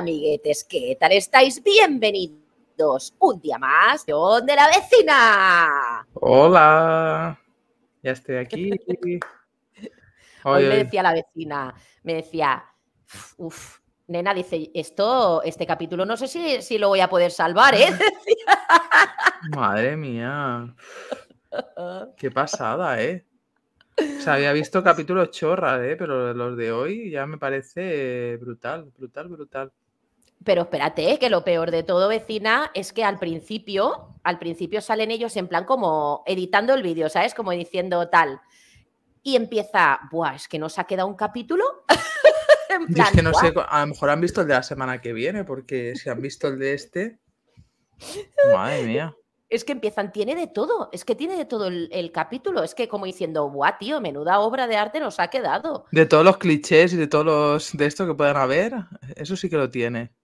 amiguetes? ¿Qué tal estáis? Bienvenidos un día más de la vecina. Hola, ya estoy aquí. Hoy, me decía la vecina, me decía, uff, nena, dice, esto, este capítulo no sé si, si lo voy a poder salvar, ¿eh? Madre mía. Qué pasada, ¿eh? O había visto capítulos chorras, ¿eh? Pero los de hoy ya me parece brutal, brutal, brutal. Pero espérate, que lo peor de todo, vecina, es que al principio, al principio salen ellos en plan como editando el vídeo, ¿sabes? Como diciendo tal. Y empieza, buah, es que nos ha quedado un capítulo. es que no sé, a lo mejor han visto el de la semana que viene, porque si han visto el de este. Madre mía. Es que empiezan, tiene de todo, es que tiene de todo el, capítulo, es que como diciendo, ¡buah, tío, menuda obra de arte nos ha quedado. De todos los clichés y de todos los de esto que puedan haber, eso sí que lo tiene.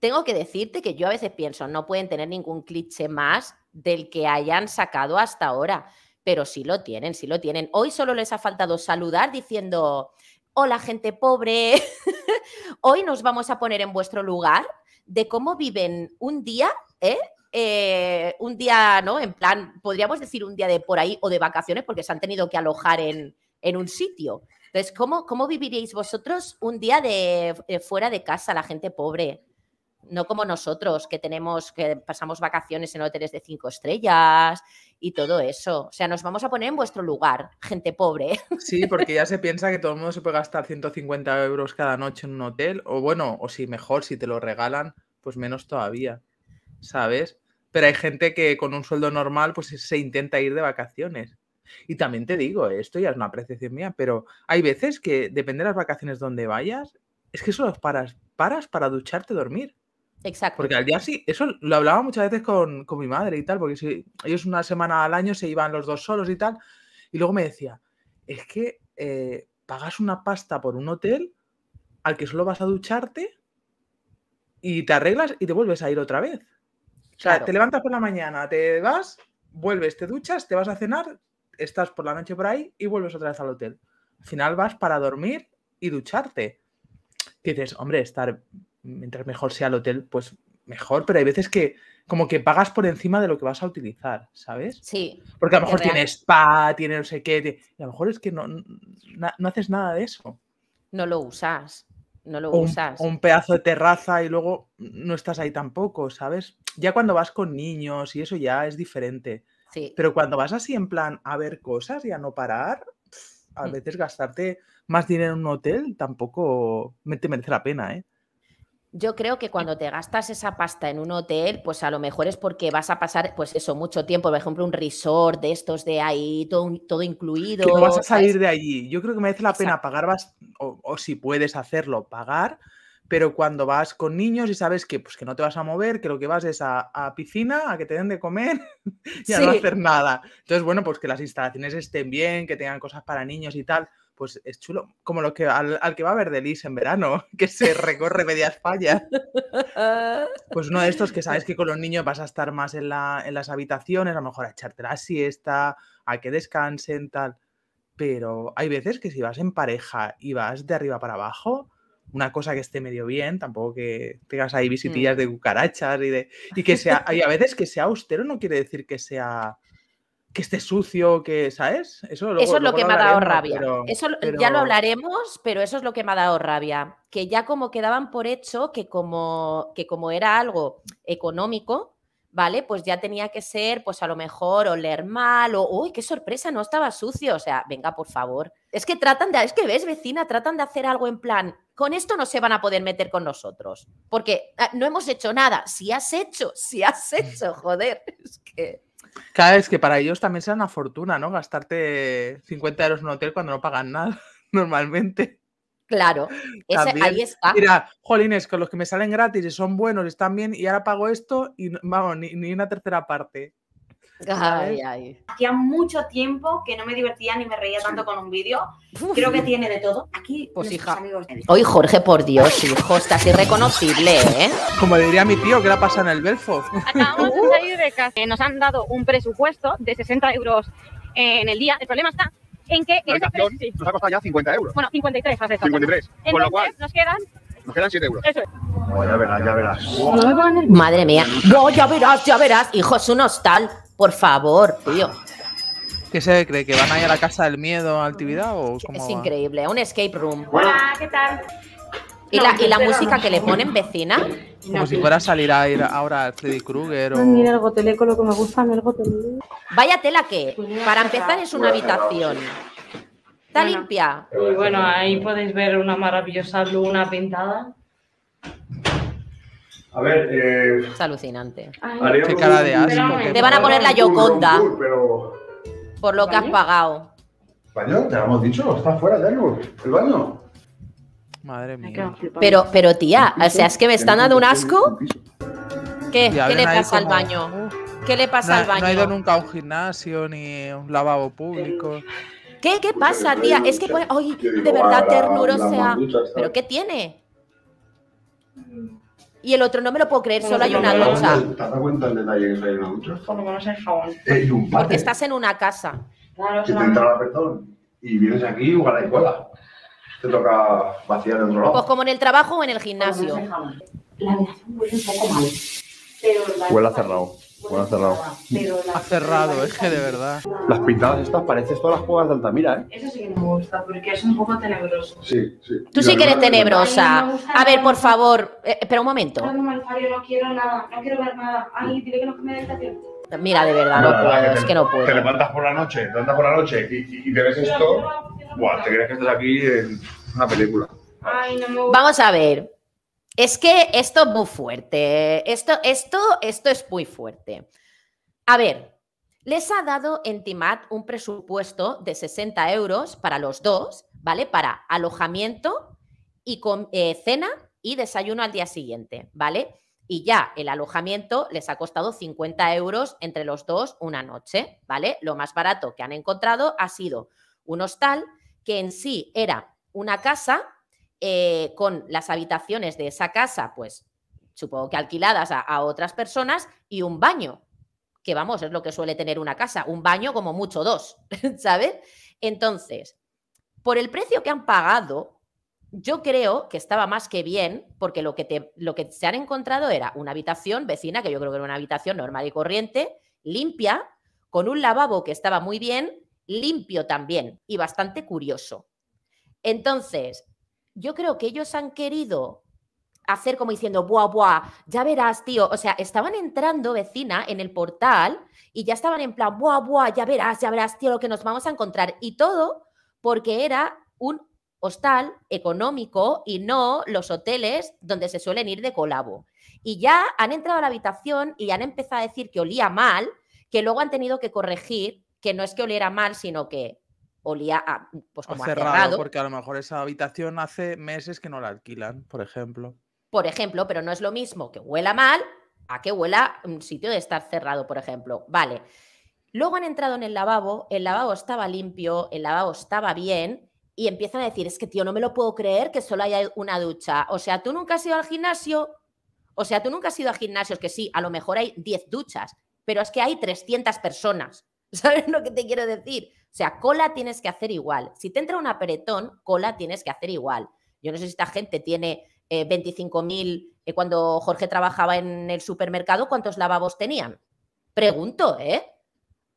Tengo que decirte que yo a veces pienso, no pueden tener ningún cliché más del que hayan sacado hasta ahora, pero sí lo tienen, sí lo tienen. Hoy solo les ha faltado saludar diciendo, hola gente pobre, hoy nos vamos a poner en vuestro lugar de cómo viven un día, ¿eh? ¿eh? un día, ¿no? En plan, podríamos decir un día de por ahí o de vacaciones porque se han tenido que alojar en, en un sitio. Entonces, ¿cómo, ¿cómo, viviríais vosotros un día de, eh, fuera de casa, la gente pobre? no como nosotros que tenemos que pasamos vacaciones en hoteles de cinco estrellas y todo eso. O sea, nos vamos a poner en vuestro lugar, gente pobre. Sí, porque ya se piensa que todo el mundo se puede gastar 150 euros cada noche en un hotel, o bueno, o si mejor, si te lo regalan, pues menos todavía, ¿sabes? Pero hay gente que con un sueldo normal pues se intenta ir de vacaciones. Y también te digo, eh, esto ya es una apreciación mía, pero hay veces que depende de las vacaciones donde vayas, es que solo paras, paras para ducharte, dormir. Exacto. Porque al día sí, eso lo hablaba muchas veces con, mi madre y tal, porque si, ellos una semana al año se iban los dos solos y tal, y luego me decía, es que eh, pagas una pasta por un hotel al que solo vas a ducharte y te arreglas y te vuelves a ir otra vez. O sea, te levantas por la mañana, te vas, vuelves, te duchas, te vas a cenar, estás por la noche por ahí y vuelves otra vez al hotel. Al final vas para dormir y ducharte. dices, hombre, estar mientras mejor sea el hotel, pues mejor, pero hay veces que como que pagas por encima de lo que vas a utilizar, ¿sabes? Sí. Porque a lo mejor tiene spa, tiene no sé qué, y a lo mejor es que no, haces nada de eso. No lo usas, no lo usas. Un, un pedazo de terraza y luego no estás ahí tampoco, ¿sabes? Ya cuando vas con niños y eso ya es diferente. Sí. Pero cuando vas así en plan a ver cosas y a no parar, a mm. veces gastarte más dinero en un hotel tampoco te merece la pena, ¿eh? Yo creo que cuando te gastas esa pasta en un hotel, pues a lo mejor es porque vas a pasar, pues eso, mucho tiempo, por ejemplo, un resort de estos de ahí, todo, todo incluido. no vas a salir de allí. Yo creo que merece la pena pagar, vas, o, si puedes hacerlo, pagar, pero cuando vas con niños y sabes que, pues, que no te vas a mover, que lo que vas es a, piscina, a que te den de comer y a no hacer nada. Entonces, bueno, pues que las instalaciones estén bien, que tengan cosas para niños y tal pues es chulo. Como lo que al, que va a ver Liz en verano, que se recorre media España. Pues uno de estos que sabes que con los niños vas a estar más en, las habitaciones, a lo mejor a echarte la siesta, a que descansen, tal. Pero hay veces que si vas en pareja y vas de arriba para abajo, una cosa que esté medio bien, tampoco que tengas ahí visitillas mm. de cucarachas y de. Y que sea. Y a veces que sea austero no quiere decir que sea que esté sucio, que, ¿sabes? Eso, eso es lo que me ha dado rabia. eso ya lo hablaremos, pero eso es lo que me ha dado rabia. Que ya como quedaban por hecho que como, que como era algo económico, ¿vale? Pues ya tenía que ser, pues a lo mejor oler mal o, uy, qué sorpresa, no estaba sucio. O sea, venga, por favor. Es que tratan de, es que ves, vecina, tratan de hacer algo en plan, con esto no se van a poder meter con nosotros, porque ah, no hemos hecho nada. Si has hecho, si has hecho, joder, es que cada vez que para ellos también será una fortuna, ¿no? Gastarte 50 euros en un hotel cuando no pagan nada, normalmente. Claro, ahí está. Mira, jolines, con los que me salen gratis y son buenos, están bien, y ahora pago esto y vamos, ni, ni una tercera parte. Ay, ay. Hacía mucho tiempo que no me divertía ni me reía tanto con un vídeo. Creo que tiene de todo. Aquí, pues hija. Hoy Jorge, por Dios, hijo, estás irreconocible, ¿eh? Como diría mi tío, ¿qué le pasa en el Belfo? Acabamos de salir de casa. Eh, nos han dado un presupuesto de 60 euros en el día. El problema está en que... nos ha costado ya 50 euros. Bueno, 53 hecho. 53. Entonces, con lo cual... nos quedan... Nos quedan 7 euros. Eso es. ya verás, ya verás. Madre mía. No, ya verás, ya verás. Hijo, es un hostal. Por favor, tío. ¿Qué se cree? ¿Que van a ir a la casa del miedo a actividad o Es increíble, un escape room. Hola, ¿qué tal? Y la, y la música que le ponen vecina. Como si fuera a salir a ir ahora a Freddy Krueger o. Mira el tele con lo que me gusta, el gotelé. Vaya tela que, pues para empezar, es una habitación. Está limpia. Y bueno, ahí podéis ver una maravillosa luna pintada. A ver, eh, es alucinante. qué cara de asco. Te van a poner la Yoconda. Pero... Por lo que has pagado. ¿Baño? Te lo hemos dicho, está fuera ya el baño. Madre mía. Pero, pero tía, o sea, es que me están dando un asco. ¿Qué? Uh, ¿Qué le pasa al baño? ¿Qué le pasa al baño? No he ido nunca a un gimnasio ni a un lavabo público. ¿Qué? ¿Qué pasa, tía? Es que, Ay, de verdad, ternuro sea. ¿Pero qué tiene? y el otro no me lo puedo creer, solo hay una ducha. ¿Te has dado cuenta el detalle que hay una ducha? Porque lo sé, hay jabón. Porque estás en una casa. que te entra la perdón y vienes aquí igual hay cola. Te toca vaciar el otro lado. Pues como en el trabajo o en el gimnasio. La habitación huele un poco mal. huele a cerrado. Bueno, ha cerrado. Ha cerrado, es que de verdad. Las pintadas estas pareces todas las cuevas de Altamira, ¿eh? Eso sí que no me gusta, porque es un poco tenebroso. Sí, sí. Tú sí que eres tenebrosa. A ver, por favor, eh, espera un momento. No, quiero nada, no quiero ver nada. Ay, dile que no me Mira, de verdad, no, puedo, es que no puedo. Te levantas por la noche, te levantas por la noche y, y te ves esto, buah, te crees que estás aquí en una película. Ay, no me gusta. Vamos a ver, es que esto es muy fuerte, esto, esto, esto es muy fuerte. A ver, les ha dado Entimat un presupuesto de 60 euros para los dos, ¿vale? Para alojamiento y eh, cena y desayuno al día siguiente, ¿vale? Y ya el alojamiento les ha costado 50 euros entre los dos una noche, ¿vale? Lo más barato que han encontrado ha sido un hostal que en sí era una casa eh, con las habitaciones de esa casa, pues supongo que alquiladas a, otras personas, y un baño, que vamos, es lo que suele tener una casa, un baño como mucho dos, ¿sabes? Entonces, por el precio que han pagado, yo creo que estaba más que bien, porque lo que, lo que se han encontrado era una habitación vecina, que yo creo que era una habitación normal y corriente, limpia, con un lavabo que estaba muy bien, limpio también y bastante curioso. Entonces, yo creo que ellos han querido hacer como diciendo, buah, buah, ya verás, tío. O sea, estaban entrando, vecina, en el portal y ya estaban en plan, buah, buah, ya verás, ya verás, tío, lo que nos vamos a encontrar. Y todo porque era un hostal económico y no los hoteles donde se suelen ir de colabo. Y ya han entrado a la habitación y han empezado a decir que olía mal, que luego han tenido que corregir que no es que oliera mal, sino que olía a, pues como cerrado, Porque a lo mejor esa habitación hace meses que no la alquilan, por ejemplo. Por ejemplo, pero no es lo mismo que huela mal a que huela un sitio de estar cerrado, por ejemplo. Vale. Luego han entrado en el lavabo, el lavabo estaba limpio, el lavabo estaba bien y empiezan a decir, es que tío, no me lo puedo creer que solo haya una ducha. O sea, tú nunca has ido al gimnasio, o sea, tú nunca has ido a gimnasios que sí, a lo mejor hay 10 duchas, pero es que hay 300 personas. ¿Sabes lo que te quiero decir? O sea, cola tienes que hacer igual. Si te entra un apretón, cola tienes que hacer igual. Yo no sé si esta gente tiene 25.000, eh, eh, cuando Jorge trabajaba en el supermercado, ¿cuántos lavabos tenían? Pregunto, ¿eh?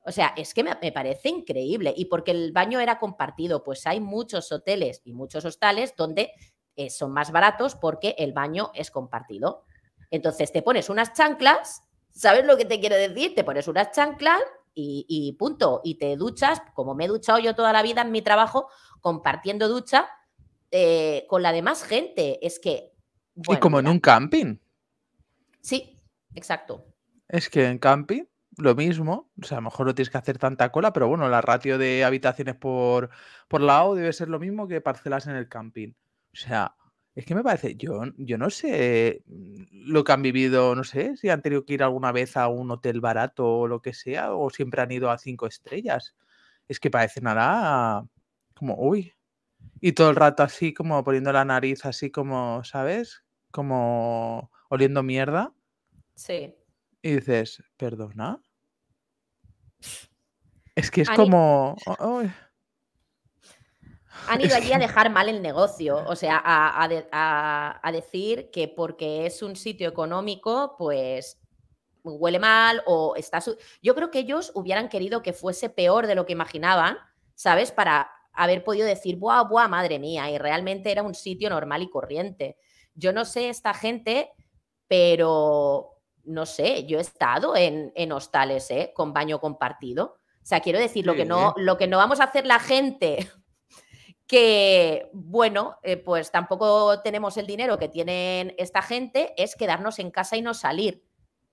O sea, es que me, parece increíble. Y porque el baño era compartido, pues hay muchos hoteles y muchos hostales donde eh, son más baratos porque el baño es compartido. Entonces te pones unas chanclas, ¿sabes lo que te quiero decir? Te pones unas chanclas y, punto. Y te duchas, como me he duchado yo toda la vida en mi trabajo, compartiendo ducha eh, con la demás gente. Es que. y como en un camping. Sí, exacto. Es que en camping lo mismo, o sea, a lo mejor no tienes que hacer tanta cola, pero bueno, la ratio de habitaciones por, por lado debe ser lo mismo que parcelas en el camping. O sea, es que me parece, yo, yo no sé mm, lo que han vivido, no sé si han tenido que ir alguna vez a un hotel barato o lo que sea, o siempre han ido a cinco estrellas. Es que parece nada como, uy. Y todo el rato así, como poniendo la nariz, así como, ¿sabes? Como oliendo mierda. Sí. Y dices, perdona. Es que es como. Han ido allí a dejar mal el negocio, o sea, a, decir que porque es un sitio económico, pues huele mal o está... Su... Yo creo que ellos hubieran querido que fuese peor de lo que imaginaban, ¿sabes? Para haber podido decir, buah, buah, madre mía, y realmente era un sitio normal y corriente. Yo no sé esta gente, pero no sé, yo he estado en, en hostales, ¿eh? Con baño compartido. O sea, quiero decir, lo, que no, lo que no vamos a hacer la gente que, bueno, eh, pues tampoco tenemos el dinero que tienen esta gente, es quedarnos en casa y no salir.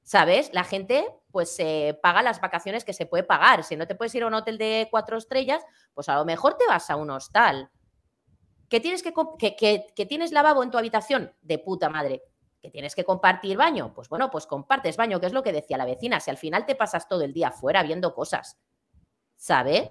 ¿Sabes? La gente pues se paga las vacaciones que se puede pagar. Si no te puedes ir a un hotel de cuatro estrellas, pues a lo mejor te vas a un hostal. ¿Que tienes, que, que tienes lavabo en tu habitación? De puta madre. ¿Que tienes que compartir baño? Pues bueno, pues compartes baño, que es lo que decía la vecina. Si al final te pasas todo el día fuera viendo cosas, ¿sabes?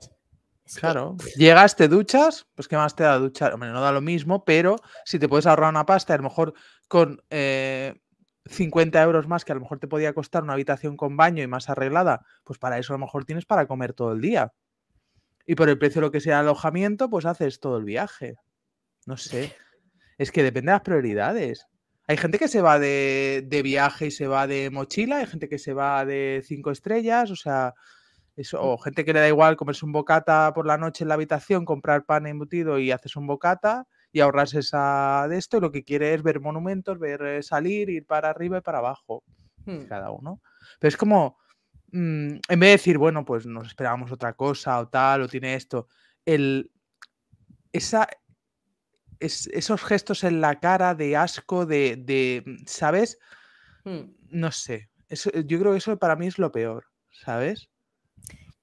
claro. llegaste, Llegas, duchas, pues ¿qué más te da duchar? Hombre, no da lo mismo, pero si te puedes ahorrar una pasta, a lo mejor con 50 eh, euros más, que a lo mejor te podía costar una habitación con baño y más arreglada, pues para eso a lo mejor tienes para comer todo el día. Y por el precio de lo que sea alojamiento, pues haces todo el viaje. No sé. Es que depende de las prioridades. Hay gente que se va de, de viaje y se va de mochila, hay gente que se va de cinco estrellas, o sea, o gente que le da igual comerse un bocata por la noche en la habitación, comprar pan embutido y haces un bocata y ahorrarse esa de esto. Y lo que quiere es ver monumentos, ver eh, salir, ir para arriba y para abajo. Hmm. Cada uno. Pero es como, mm, en vez de decir, bueno, pues nos esperábamos otra cosa o tal, o tiene esto, el, esa, esos gestos en la cara de asco, de, ¿sabes? Hmm. No sé. yo creo que eso para mí es lo peor, ¿sabes?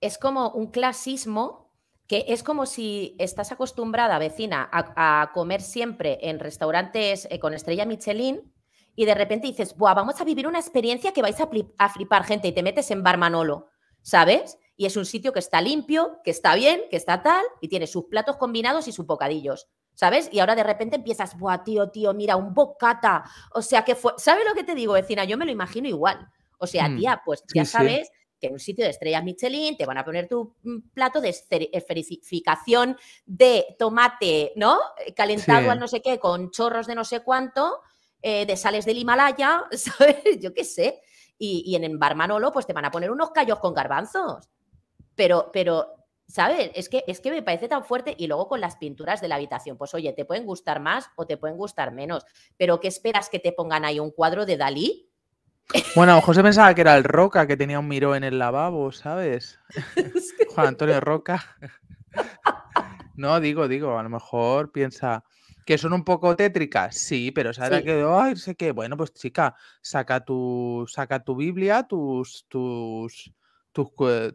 es como un clasismo que es como si estás acostumbrada, vecina, a, comer siempre en restaurantes eh, con estrella Michelin y de repente dices, Buah, vamos a vivir una experiencia que vais a, flipar, gente, y te metes en barmanolo ¿sabes? Y es un sitio que está limpio, que está bien, que está tal, y tiene sus platos combinados y sus bocadillos. ¿sabes? Y ahora de repente empiezas, buah, tío, tío, mira, un bocata. O sea, que fue, ¿sabes lo que te digo, vecina? Yo me lo imagino igual. O sea, mm. tía, pues ya sabes que en un sitio de estrellas Michelin te van a poner tu mm, plato de esferificación eh, de tomate, ¿no? Eh, calentado al no sé qué, con chorros de no sé cuánto, eh, de sales del Himalaya, ¿sabes? Yo qué sé. Y, en el Barmanolo, pues te van a poner unos callos con garbanzos. Pero, pero ¿sabes? Es que, es que me parece tan fuerte. Y luego con las pinturas de la habitación, pues oye, te pueden gustar más o te pueden gustar menos. Pero ¿qué esperas que te pongan ahí un cuadro de Dalí? Bueno, José pensaba que era el Roca que tenía un miró en el lavabo, ¿sabes? Juan Antonio Roca. No, digo, digo, a lo mejor piensa que son un poco tétricas, sí, pero ¿sabes que, ay, sé que, bueno, pues chica, saca tu, saca tu Biblia, tus, tus, tus,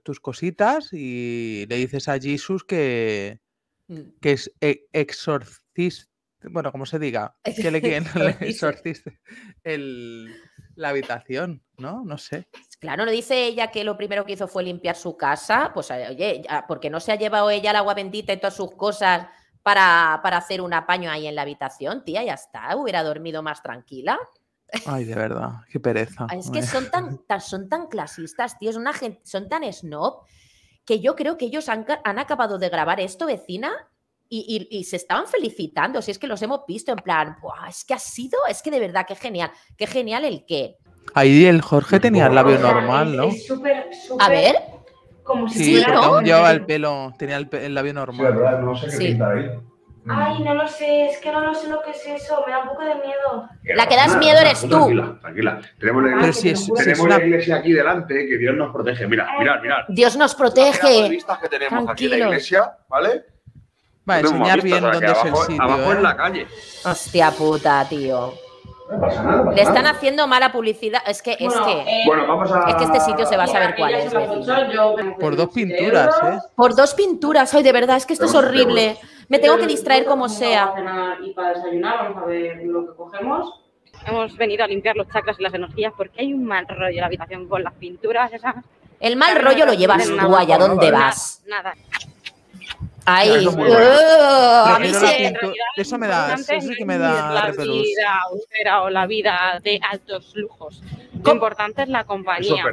tus cositas y le dices a Jesús que, mm. que es eh, exorcista bueno, como se diga, que le quieren la habitación, ¿no? No sé. Claro, lo dice ella que lo primero que hizo fue limpiar su casa, pues eh, oye, porque no se ha llevado ella el agua bendita y todas sus cosas para, hacer un apaño ahí en la habitación, tía, ya está, hubiera dormido más tranquila. Ay, de verdad, qué pereza. Es que son tan, son tan clasistas, tío, son, una son tan snob que yo creo que ellos han, han acabado de grabar esto, vecina, y, y, y, se estaban felicitando, si es que los hemos visto en plan, Buah, es que ha sido, es que de verdad, qué genial, qué genial el qué. Ahí el Jorge tenía el labio normal, ¿no? A ver. Como si sí, fuera ¿no? llevaba el pelo, tenía el, labio normal. Sí, verdad, no sé qué sí. ahí. Ay, no lo sé, es que no lo sé lo que es eso, me da un poco de miedo. La que das miedo eres tú. Tranquila, tranquila. Tenemos, la iglesia, si es, tenemos una... iglesia, aquí delante, que Dios nos protege. Mira, mira, mira Dios nos protege. las vistas que tenemos aquí en la iglesia, ¿vale? Va a enseñar bien dónde es el sitio. Abajo en ¿eh? la calle. Hostia puta, tío. Le están haciendo mala publicidad. Es que, es que. Eh, bueno, Es que este sitio se va a saber cuál es. Por dos pinturas, ¿eh? Por dos pinturas. Ay, de verdad, es que esto es horrible. Me tengo que distraer como sea. Y para desayunar, vamos a ver lo que cogemos. Hemos venido a limpiar los chakras y las energías porque hay un mal rollo en la habitación con las pinturas El mal rollo lo llevas tú allá, ¿dónde vas? Nada. Ay, eso, a mí se eso me da, eso sí que me da la vida austera o la vida de altos lujos. Lo importante es la compañía.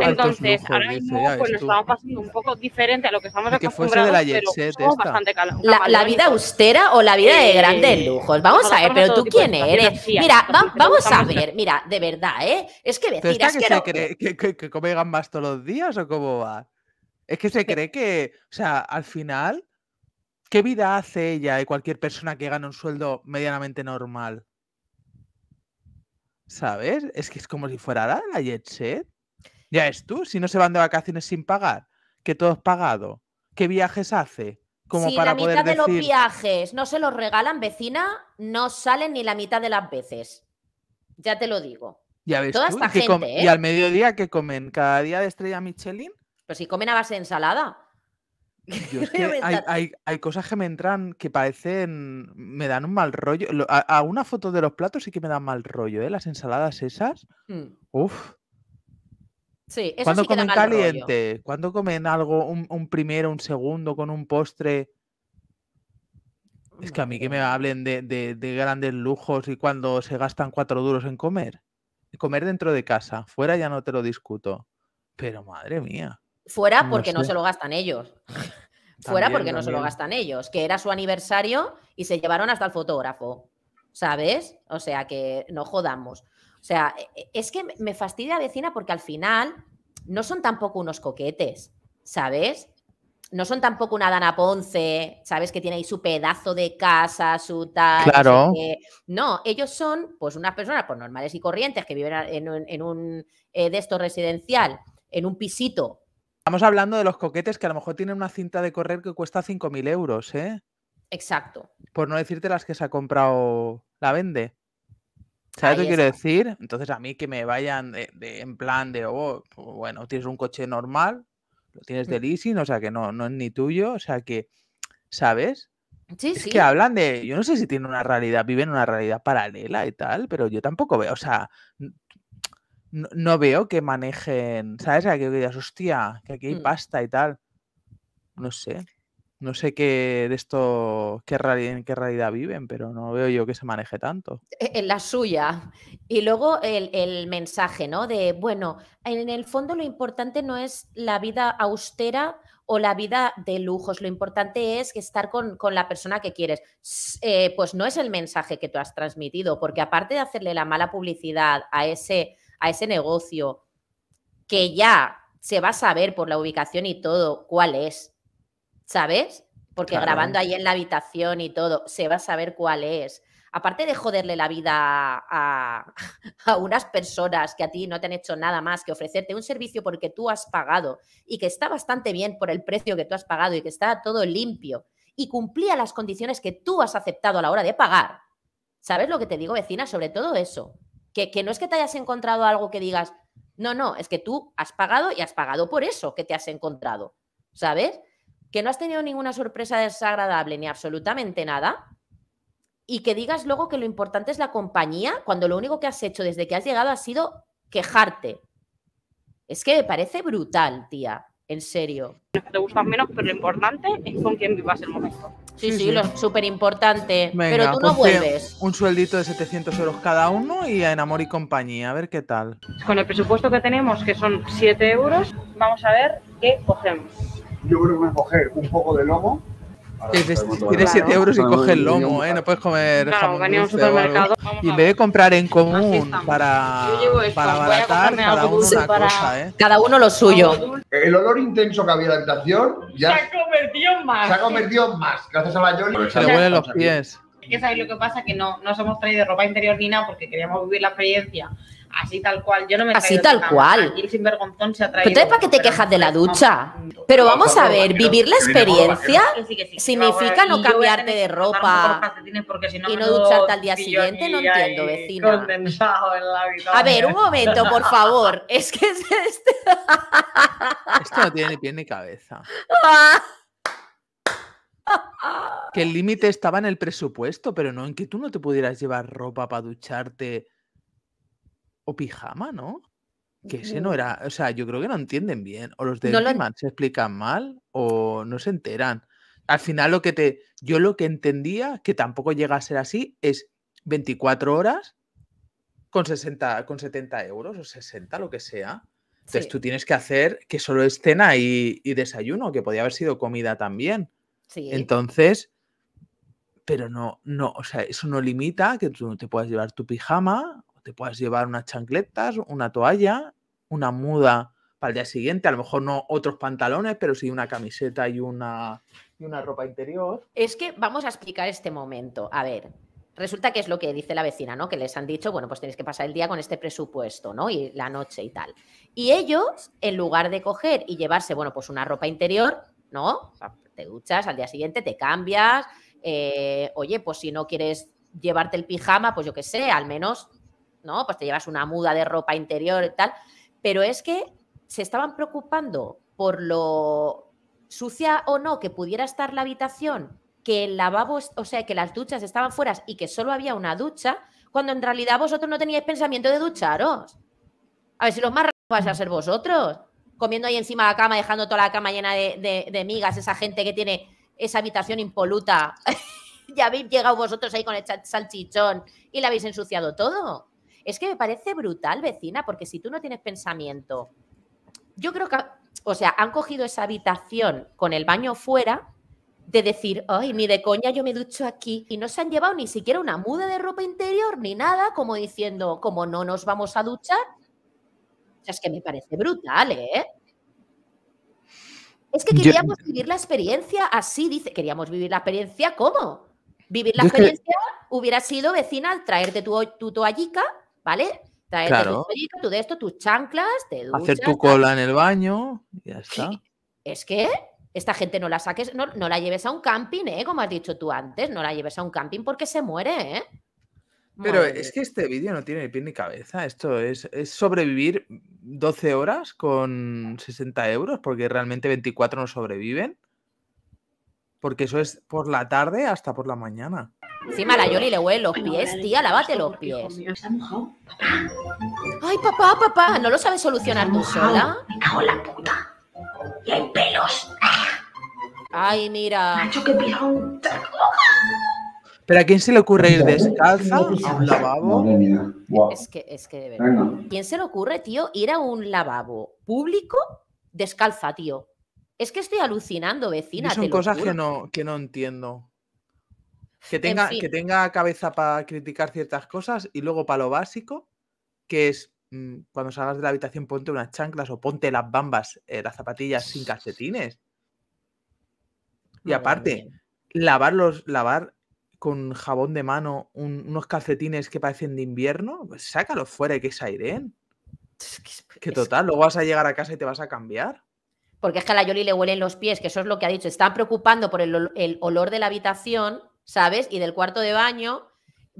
Entonces, ahora mismo pues, nos estamos pasando un poco diferente a lo que estamos acostumbrados, que fuese de la pero bastante la, la, vida austera o la vida de eh, grandes lujos. Vamos a ver, pero tú quién eres. Mira, vamos a ver, mira, de verdad, ¿eh? Es que vecinas que, que, no... cree, que, que, que más todos los días o cómo va? Es que se cree que, o sea, al final ¿Qué vida hace ella y cualquier persona que gana un sueldo medianamente normal? ¿Sabes? Es que es como si fuera la, la jet set. Ya es tú, si no se van de vacaciones sin pagar, que todo es pagado. ¿Qué viajes hace? Como si para la mitad de los viajes no se los regalan, vecina, no salen ni la mitad de las veces. Ya te lo digo. Ya ves y ¿eh? al mediodía qué comen cada día de estrella Michelin. Pues si comen a base de ensalada. hay, cosas que me entran que parecen. me dan un mal rollo. A, una foto de los platos sí que me dan mal rollo, ¿eh? Las ensaladas esas. Mm. Uf. Sí, eso Cuando comen caliente, cuando comen algo, un, primero, un segundo, con un postre. Es que a mí que me mm. hablen de grandes lujos y cuando se gastan cuatro duros en comer. Comer dentro de casa, fuera ya no te lo discuto. Pero madre mía. Fuera porque no, se lo gastan ellos. Fuera porque no se lo gastan ellos, que era su aniversario y se llevaron hasta el fotógrafo, ¿sabes? O sea que no jodamos. O sea, e, e, es que me fastidia vecina porque al final no son tampoco unos coquetes, ¿sabes? No son tampoco una Dana Ponce, ¿sabes? Que tiene ahí su pedazo de casa, su tal. Claro. No, ellos son pues unas personas pues, normales y corrientes que viven en un, en eh, de esto residencial, en un pisito Estamos hablando de los coquetes que a lo mejor tienen una cinta de correr que cuesta 5.000 euros, ¿eh? Exacto. Por no decirte las que se ha comprado, la vende. ¿Sabes qué quiero decir? Entonces a mí que me vayan de, en plan de, oh, pues bueno, tienes un coche normal, lo tienes de mm. leasing, o sea que no, no es ni tuyo, o sea que, ¿sabes? Sí, es que hablan de, yo no sé si tienen una realidad, viven una realidad paralela y tal, pero yo tampoco veo, o sea, no, veo que manejen, ¿sabes? Aquí que digas, hostia, que aquí hay mm. pasta y tal. No sé. No sé qué de esto, qué realidad, en qué realidad viven, pero no veo yo que se maneje tanto. E-, en la suya. Y luego el, mensaje, ¿no? De, bueno, en el fondo lo importante no es la vida austera o la vida de lujos, lo importante es estar con, la persona que quieres. Eh, pues no es el mensaje que tú has transmitido, porque aparte de hacerle la mala publicidad a ese a ese negocio que ya se va a saber por la ubicación y todo cuál es, ¿sabes? Porque grabando ahí en la habitación y todo, se va a saber cuál es. Aparte de joderle la vida a, a unas personas que a ti no te han hecho nada más que ofrecerte un servicio porque tú has pagado y que está bastante bien por el precio que tú has pagado y que está todo limpio y cumplía las condiciones que tú has aceptado a la hora de pagar. ¿Sabes lo que te digo, vecina? Sobre todo eso. Que, no es que te hayas encontrado algo que digas, no, no, es que tú has pagado y has pagado por eso que te has encontrado, ¿sabes? Que no has tenido ninguna sorpresa desagradable ni absolutamente nada. Y que digas luego que lo importante es la compañía cuando lo único que has hecho desde que has llegado ha sido quejarte. Es que me parece brutal, tía. En serio. Te gustas menos, pero lo importante es con quién vivas el momento. Sí, sí, lo súper importante. Pero tú no pues, vuelves. Un sueldito de 700 euros cada uno y en amor y compañía, a ver qué tal. Con el presupuesto que tenemos, que son 7 euros, vamos a ver qué cogemos. Yo creo que voy a coger un poco de lomo, Tienes 7 euros y coge el lomo, ¿eh? No puedes comer. Claro, venía supermercado. Y en vez de comprar en común para, para abaratar, cada uno ¿eh? Cada uno lo suyo. El olor intenso que había en la habitación ya. Se ha convertido en más. Se ha convertido más, gracias a la Yoli. Se le huelen los pies. Es que sabéis lo que pasa, que no nos hemos traído ropa interior ni nada porque queríamos vivir la experiencia Así tal cual, yo no me he Así tal cual. Pero ¿para que te quejas de la ducha? Pero vamos a ver, vivir la experiencia significa no cambiarte de ropa ¿eh? y no ducharte al día siguiente. No entiendo, vecino. A ver, un momento, por favor. Es que este. Esto no tiene ni pie ni cabeza. Que el límite estaba en el presupuesto, pero no en que tú no te pudieras llevar ropa para ducharte o pijama, ¿no? Que ese no era, o sea, yo creo que no entienden bien. O los de no se explican mal o no se enteran. Al final lo que te, yo lo que entendía, que tampoco llega a ser así, es 24 horas con 60, con 70 euros o 60, lo que sea. Entonces tú tienes que hacer que solo es cena y, desayuno, que podía haber sido comida también. Sí. Entonces, pero no, no, o sea, eso no limita que tú no te puedas llevar tu pijama te puedas llevar unas chancletas, una toalla, una muda para el día siguiente, a lo mejor no otros pantalones, pero sí una camiseta y una, una ropa interior. Es que vamos a explicar este momento. A ver, resulta que es lo que dice la vecina, ¿no? Que les han dicho, bueno, pues tienes que pasar el día con este presupuesto, ¿no? Y la noche y tal. Y ellos, en lugar de coger y llevarse, bueno, pues una ropa interior, ¿no? te duchas, al día siguiente te cambias. Eh, oye, pues si no quieres llevarte el pijama, pues yo qué sé, al menos ¿no? Pues te llevas una muda de ropa interior y tal, pero es que se estaban preocupando por lo sucia o no que pudiera estar la habitación, que el lavabo, o sea, que las duchas estaban fuera y que solo había una ducha, cuando en realidad vosotros no teníais pensamiento de ducharos. A ver si los más vais a ser vosotros, comiendo ahí encima de la cama, dejando toda la cama llena de, migas, esa gente que tiene esa habitación impoluta. ya habéis llegado vosotros ahí con el salchichón y la habéis ensuciado todo. Es que me parece brutal, vecina, porque si tú no tienes pensamiento, yo creo que, o sea, han cogido esa habitación con el baño fuera de decir, ay, ni de coña yo me ducho aquí. Y no se han llevado ni siquiera una muda de ropa interior ni nada, como diciendo, como no nos vamos a duchar. O sea, es que me parece brutal, ¿eh? Es que queríamos vivir la experiencia así, dice. Queríamos vivir la experiencia, ¿cómo? Vivir la experiencia hubiera sido, vecina, al traerte tu, tu toallica ¿vale? claro. tú de esto, tus chanclas, Hacer tu cola en el baño, y ya está. Es que esta gente no la saques, no, la lleves a un camping, ¿eh? Como has dicho tú antes, no la lleves a un camping porque se muere, ¿eh? Pero es que este vídeo no tiene ni pie ni cabeza. Esto es, es, sobrevivir 12 horas con 60 euros, porque realmente 24 no sobreviven. Porque eso es por la tarde hasta por la mañana. Encima la Yoli le huele los pies, tía, lávate los pies. ¿Está mojado? ¿Papá? Ay, papá, papá, ¿no lo sabes solucionar tú sola? Me cago en la puta. Y hay pelos. Ay, mira. Nacho, qué pilón. ¿Pero a quién se le ocurre ir descalza a un lavabo? Es que, es que de verdad. ¿Quién se le ocurre, tío, ir a un lavabo público descalza, tío? Es que estoy alucinando, vecina. son cosas que no, que no entiendo. Que tenga, que tenga cabeza para criticar ciertas cosas y luego para lo básico, que es mm, cuando salgas de la habitación ponte unas chanclas o ponte las bambas, eh, las zapatillas sin calcetines. Y aparte, lavarlos, lavar con jabón de mano unos calcetines que parecen de invierno, pues sácalos fuera y que se Es que, que total, luego vas a llegar a casa y te vas a cambiar porque es que a la Yoli le huelen los pies, que eso es lo que ha dicho. Están preocupando por el, olor de la habitación ¿sabes? Y del cuarto de baño,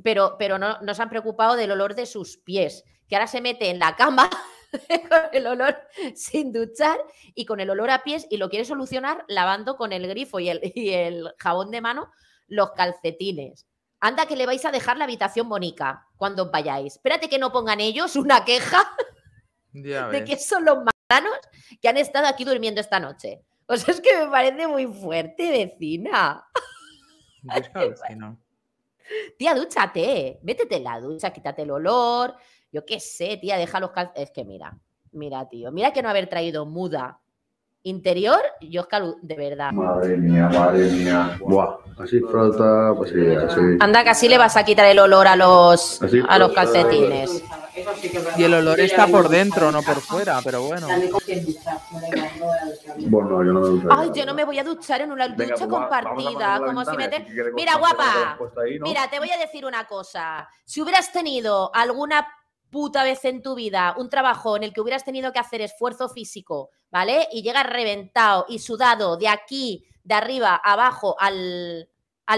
pero, pero no, se han preocupado del olor de sus pies, que ahora se mete en la cama con el olor sin duchar y con el olor a pies y lo quiere solucionar lavando con el grifo y el, jabón de mano los calcetines. Anda que le vais a dejar la habitación Bonita cuando vayáis. Espérate que no pongan ellos una queja de que son los manos que han estado aquí durmiendo esta noche. O sea, es que me parece muy fuerte, vecina. Tía, dúchate, métete en la ducha, quítate el olor, yo qué sé, tía, deja los calcetines Es que mira, mira, tío, mira que no haber traído muda interior y Oscar, de verdad. Madre mía, madre mía. Buah, así frota, pues sí, así. Anda, que así le vas a quitar el olor a los, a los calcetines. Y el olor está por dentro, no por fuera, pero bueno. yo no me Ay, yo no me voy a duchar en una ducha pues, compartida, como si Mira, guapa, mira, te voy a decir una cosa. Si hubieras tenido alguna puta vez en tu vida un trabajo en el que hubieras tenido que hacer esfuerzo físico, ¿vale? Y llegas reventado y sudado de aquí, de arriba, abajo al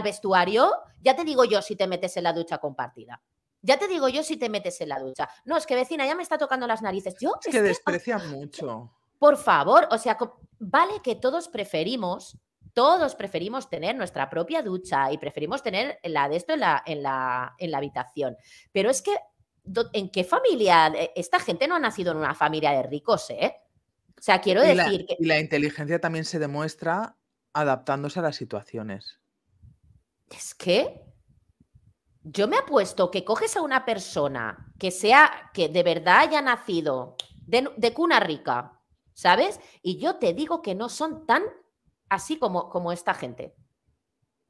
vestuario, ya te digo yo si te metes en la ducha compartida. Ya te digo yo si te metes en la ducha. No, es que vecina, ya me está tocando las narices. Yo, es, que, mucho. Por favor, o sea, vale que todos preferimos, todos preferimos tener nuestra propia ducha y preferimos tener la de esto en la, en la, en la habitación. Pero es que, ¿en qué familia? Eh, esta gente no ha nacido en una familia de ricos, ¿eh? O sea, quiero decir que... Y la inteligencia también se demuestra adaptándose a las situaciones. Es que yo me apuesto que coges a una persona que sea, que de verdad haya nacido de, cuna rica, ¿sabes? Y yo te digo que no son tan así como, como esta gente.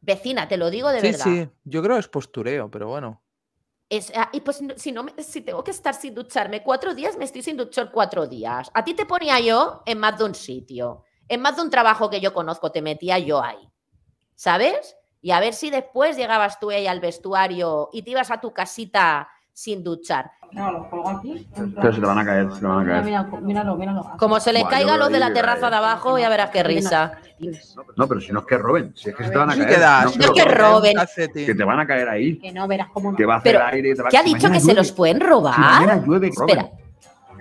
Vecina, te lo digo de verdad. Sí, sí, yo creo que es postureo, pero bueno. Es, ah, y pues si no si tengo que estar sin ducharme cuatro días, me estoy sin duchar cuatro días. A ti te ponía yo en más de un sitio, en más de un trabajo que yo conozco, te metía yo ahí. ¿Sabes? Y a ver si después llegabas tú ahí al vestuario y te ibas a tu casita sin duchar. No, los colgo aquí. Pero se te van a caer, se te van a caer. Mira, míralo, míralo, Como se les caiga a los de la terraza de abajo, ya verás qué risa. No, pero si no es que roben, si es que se te van a caer. no, es que roben. Que te van a caer ahí. Que no verás cómo. Que va a hacer aire. Te va ¿Qué ha dicho que se los pueden robar? Si Espera.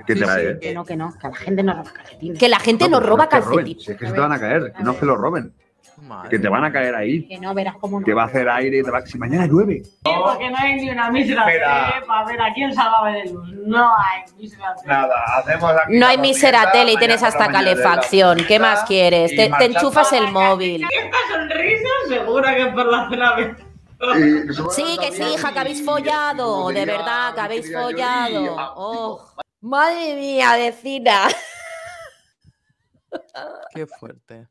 Que, sí, sí, eh. que no, que no, que la gente no roba calcetines. Que la gente no roba calcetines. Si es que se te van a caer, que no es que lo roben que te van a caer ahí. Que no verás cómo no. Que va a hacer aire, y te va a... si mañana llueve. Porque no hay ni una misera tele para ver a quién salvaba de luz. No hay misera tele. Nada, hacemos aquí No hay misera tele y tienes hasta calefacción. ¿Qué más quieres? Te, enchufas el móvil. Esta sonrisa segura que es por la cena. Sí, que sí, hija, que habéis follado. De verdad, que habéis follado. Oh. Madre mía, vecina. Qué fuerte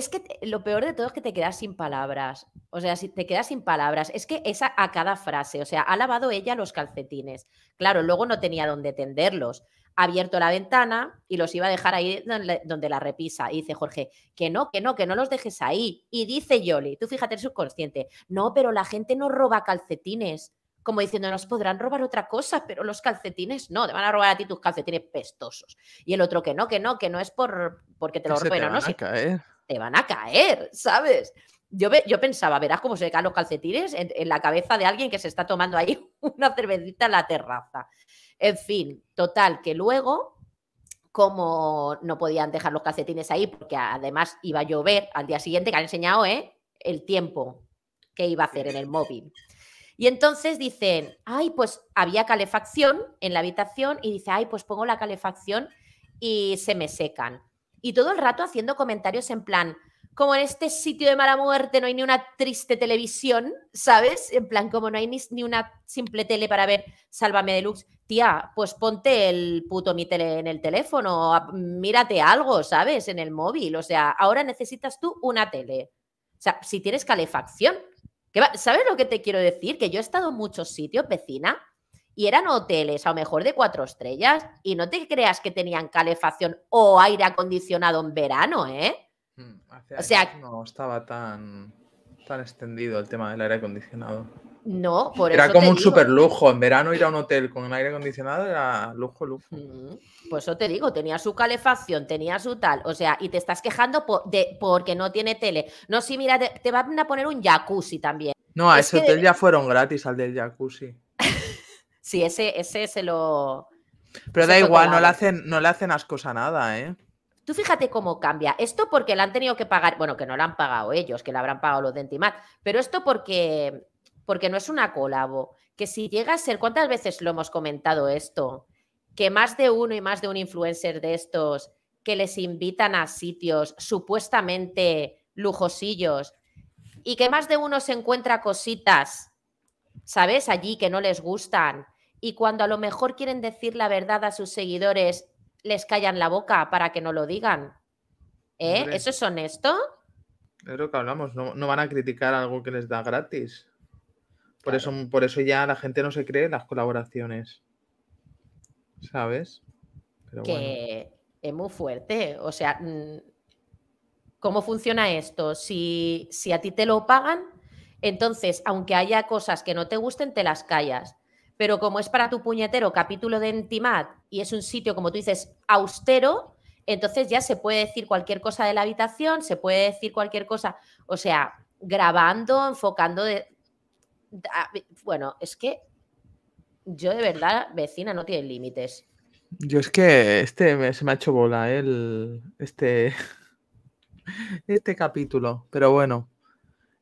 es que lo peor de todo es que te quedas sin palabras. O sea, si te quedas sin palabras, es que esa a, cada frase. O sea, ha lavado ella los calcetines. Claro, luego no tenía dónde tenderlos. Ha abierto la ventana y los iba a dejar ahí donde, la repisa. Y dice Jorge, que no, que no, que no los dejes ahí. Y dice Yoli, tú fíjate el subconsciente, no, pero la gente no roba calcetines. Como diciendo, nos podrán robar otra cosa, pero los calcetines no, te van a robar a ti tus calcetines pestosos. Y el otro que no, que no, que no es por porque te lo roben, ¿no? Van te van a caer, ¿sabes? Yo, yo pensaba, verás cómo se caen los calcetines en, la cabeza de alguien que se está tomando ahí una cervecita en la terraza. En fin, total, que luego como no podían dejar los calcetines ahí, porque además iba a llover al día siguiente, que han enseñado ¿eh? el tiempo que iba a hacer en el móvil. Y entonces dicen, ay, pues había calefacción en la habitación y dice, ay, pues pongo la calefacción y se me secan y todo el rato haciendo comentarios en plan, como en este sitio de mala muerte no hay ni una triste televisión, ¿sabes? En plan, como no hay ni, una simple tele para ver Sálvame Deluxe, tía, pues ponte el puto mi tele en el teléfono, mírate algo, ¿sabes? En el móvil, o sea, ahora necesitas tú una tele. O sea, si tienes calefacción, ¿sabes lo que te quiero decir? Que yo he estado en muchos sitios, vecina, y eran hoteles a lo mejor de cuatro estrellas y no te creas que tenían calefacción o aire acondicionado en verano, ¿eh? Hmm, o sea, no estaba tan, tan extendido el tema del aire acondicionado. No, por era como un súper super lujo. En verano ir a un hotel con un aire acondicionado era lujo, lujo. Hmm, pues eso te digo, tenía su calefacción, tenía su tal. O sea, y te estás quejando porque no tiene tele. No, si mira, te, van a poner un jacuzzi también. No, a ese hotel ya fueron gratis, al del jacuzzi. Sí, ese, ese se lo. Pero da igual, no le, hacen, no le hacen a nada, ¿eh? Tú fíjate cómo cambia. Esto porque la han tenido que pagar, bueno, que no la han pagado ellos, que le habrán pagado los de pero esto porque, porque no es una colabo. Que si llega a ser, ¿cuántas veces lo hemos comentado esto? Que más de uno y más de un influencer de estos que les invitan a sitios supuestamente lujosillos y que más de uno se encuentra cositas, ¿sabes? Allí que no les gustan y cuando a lo mejor quieren decir la verdad a sus seguidores, les callan la boca para que no lo digan. ¿Eh? ¿Eso es honesto? Es lo que hablamos, no, van a criticar algo que les da gratis. Por, eso, por eso ya la gente no se cree en las colaboraciones. ¿Sabes? que es muy fuerte. O sea, mm, ¿cómo funciona esto? Si, si a ti te lo pagan, entonces, aunque haya cosas que no te gusten, te las callas pero como es para tu puñetero capítulo de Entimat y es un sitio, como tú dices, austero, entonces ya se puede decir cualquier cosa de la habitación, se puede decir cualquier cosa, o sea, grabando, enfocando de... Bueno, es que yo de verdad, vecina, no tiene límites. Yo es que este se me ha hecho bola, ¿eh? el, este, este capítulo, pero bueno,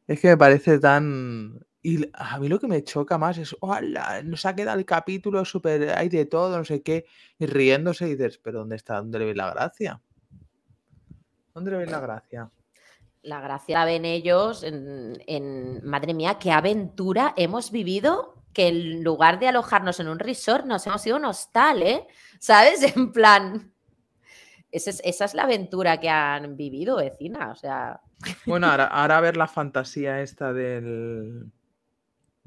es que me parece tan, y a mí lo que me choca más es, nos ha quedado el capítulo súper, hay de todo, no sé qué, y riéndose y dices, pero ¿dónde está? ¿Dónde le ve la gracia? ¿Dónde le ve la gracia? La gracia la ven ellos en, madre mía, qué aventura hemos vivido que en lugar de alojarnos en un resort, nos hemos ido a un hostal, ¿eh? ¿Sabes? En plan, esa es, la aventura que han vivido, vecina, o sea... Bueno, ahora, ahora a ver la fantasía esta del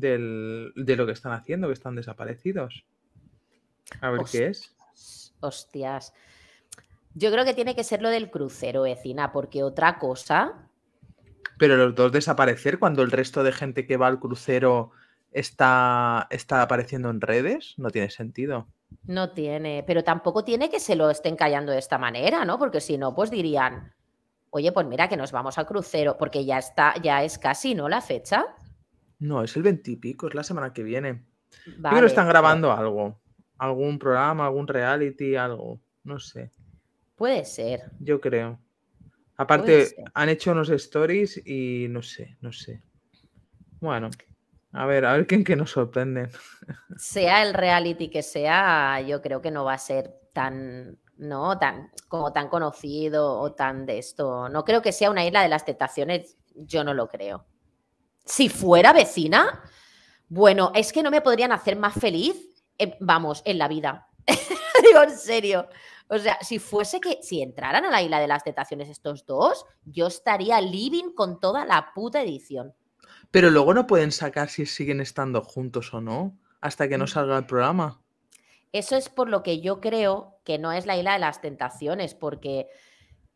del, de lo que están haciendo, que están desaparecidos. A ver qué es. Hostias. Yo creo que tiene que ser lo del crucero, vecina, porque otra cosa. Pero los dos desaparecer cuando el resto de gente que va al crucero está, está apareciendo en redes, no tiene sentido. No tiene, pero tampoco tiene que se lo estén callando de esta manera, ¿no? Porque si no, pues dirían, oye, pues mira que nos vamos al crucero, porque ya está, ya es casi, ¿no? La fecha. No, es el 20 pico, es la semana que viene. pero están grabando algo. Algún programa, algún reality, algo. No sé. Puede ser. Yo creo. Aparte, han hecho unos stories y no sé, no sé. Bueno, a ver, a ver quién que nos sorprende. Sea el reality que sea, yo creo que no va a ser tan, no, tan, como tan conocido o tan de esto. No creo que sea una isla de las tentaciones, yo no lo creo. Si fuera vecina, bueno, es que no me podrían hacer más feliz, eh, vamos, en la vida. Digo, en serio. O sea, si fuese que si entraran a la isla de las tentaciones estos dos, yo estaría living con toda la puta edición. Pero luego no pueden sacar si siguen estando juntos o no, hasta que no mm. salga el programa. Eso es por lo que yo creo que no es la isla de las tentaciones, porque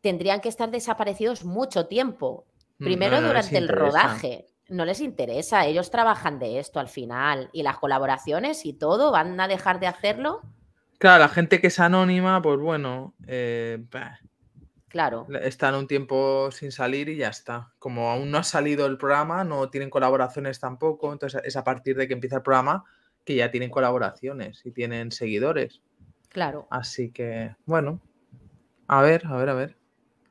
tendrían que estar desaparecidos mucho tiempo. Mm, Primero durante el rodaje no les interesa, ellos trabajan de esto al final y las colaboraciones y todo, ¿van a dejar de hacerlo? Claro, la gente que es anónima, pues bueno, eh, claro. Están un tiempo sin salir y ya está. Como aún no ha salido el programa, no tienen colaboraciones tampoco, entonces es a partir de que empieza el programa que ya tienen colaboraciones y tienen seguidores. Claro. Así que, bueno, a ver, a ver, a ver,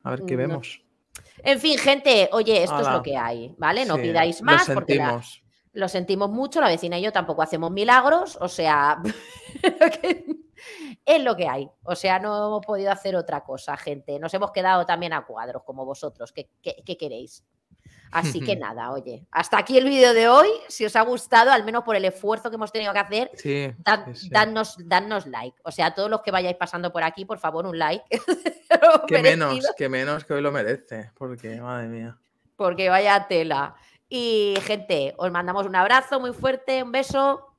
a ver qué mm, vemos. En fin, gente, oye, esto es lo que hay, ¿vale? No pidáis más porque lo sentimos mucho, la vecina y yo tampoco hacemos milagros, o sea, es lo que hay. O sea, no hemos podido hacer otra cosa, gente. Nos hemos quedado también a cuadros, como vosotros. qué, qué queréis? Así que nada, oye, hasta aquí el vídeo de hoy. Si os ha gustado, al menos por el esfuerzo que hemos tenido que hacer, dadnos like. O sea, todos los que vayáis pasando por aquí, por favor, un like. que menos, que menos que hoy lo merece, porque madre mía. Porque vaya tela. Y gente, os mandamos un abrazo muy fuerte, un beso.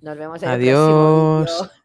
Nos vemos en el próximo Adiós.